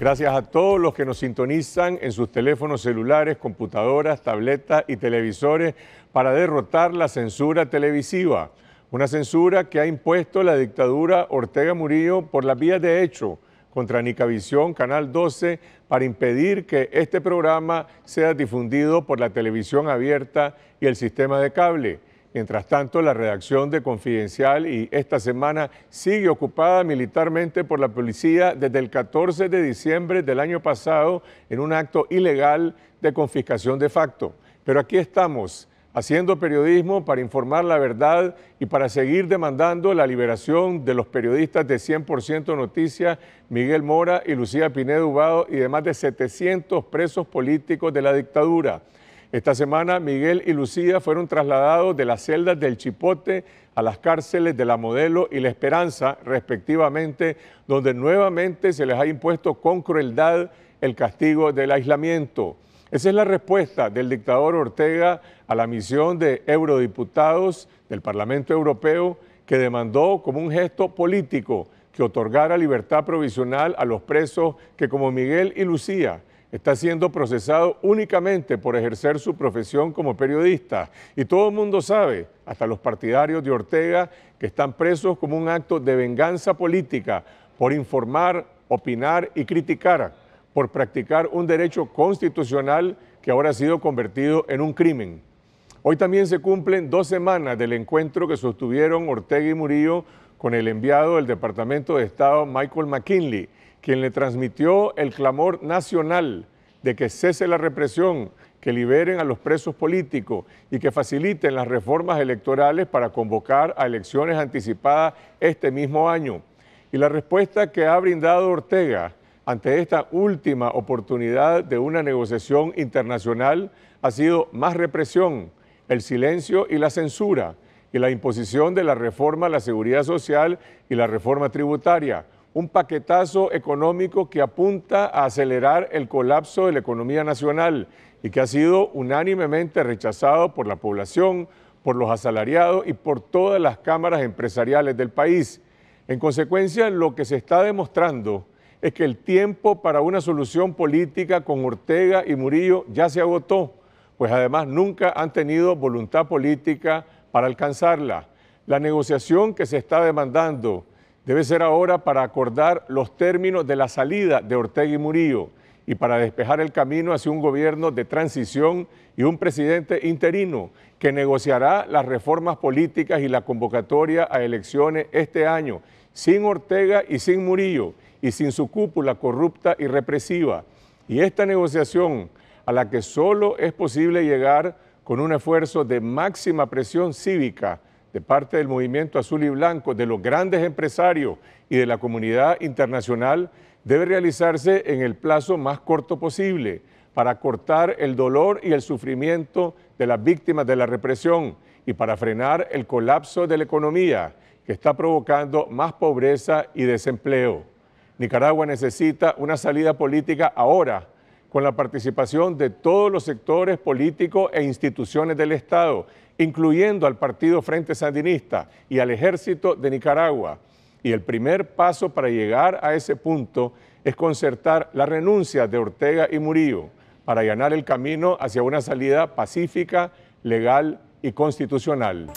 Gracias a todos los que nos sintonizan en sus teléfonos celulares, computadoras, tabletas y televisores para derrotar la censura televisiva. Una censura que ha impuesto la dictadura Ortega Murillo por las vías de hecho contra Nicavisión, Canal 12, para impedir que este programa sea difundido por la televisión abierta y el sistema de cable. Mientras tanto, la redacción de Confidencial y esta semana sigue ocupada militarmente por la policía desde el 14 de diciembre del año pasado en un acto ilegal de confiscación de facto. Pero aquí estamos, haciendo periodismo para informar la verdad y para seguir demandando la liberación de los periodistas de 100% Noticias, Miguel Mora y Lucía Pinedo Ubado y más de 700 presos políticos de la dictadura. Esta semana Miguel y Lucía fueron trasladados de las celdas del Chipote a las cárceles de La Modelo y La Esperanza, respectivamente, donde nuevamente se les ha impuesto con crueldad el castigo del aislamiento. Esa es la respuesta del dictador Ortega a la misión de eurodiputados del Parlamento Europeo que demandó como un gesto político que otorgara libertad provisional a los presos que como Miguel y Lucía está siendo procesado únicamente por ejercer su profesión como periodista. Y todo el mundo sabe, hasta los partidarios de Ortega, que están presos como un acto de venganza política por informar, opinar y criticar, por practicar un derecho constitucional que ahora ha sido convertido en un crimen. Hoy también se cumplen dos semanas del encuentro que sostuvieron Ortega y Murillo con el enviado del Departamento de Estado Michael McKinley, quien le transmitió el clamor nacional de que cese la represión, que liberen a los presos políticos y que faciliten las reformas electorales para convocar a elecciones anticipadas este mismo año. Y la respuesta que ha brindado Ortega ante esta última oportunidad de una negociación internacional ha sido más represión, el silencio y la censura y la imposición de la reforma a la seguridad social y la reforma tributaria. Un paquetazo económico que apunta a acelerar el colapso de la economía nacional y que ha sido unánimemente rechazado por la población, por los asalariados y por todas las cámaras empresariales del país. En consecuencia, lo que se está demostrando es que el tiempo para una solución política con Ortega y Murillo ya se agotó, pues además nunca han tenido voluntad política para alcanzarla. La negociación que se está demandando debe ser ahora para acordar los términos de la salida de Ortega y Murillo y para despejar el camino hacia un gobierno de transición y un presidente interino que negociará las reformas políticas y la convocatoria a elecciones este año, sin Ortega y sin Murillo y sin su cúpula corrupta y represiva. Y esta negociación a la que solo es posible llegar con un esfuerzo de máxima presión cívica de parte del movimiento azul y blanco, de los grandes empresarios y de la comunidad internacional, debe realizarse en el plazo más corto posible para cortar el dolor y el sufrimiento de las víctimas de la represión y para frenar el colapso de la economía que está provocando más pobreza y desempleo. Nicaragua necesita una salida política ahora con la participación de todos los sectores políticos e instituciones del Estado, incluyendo al Partido Frente Sandinista y al Ejército de Nicaragua. Y el primer paso para llegar a ese punto es concertar la renuncia de Ortega y Murillo para allanar el camino hacia una salida pacífica, legal y constitucional.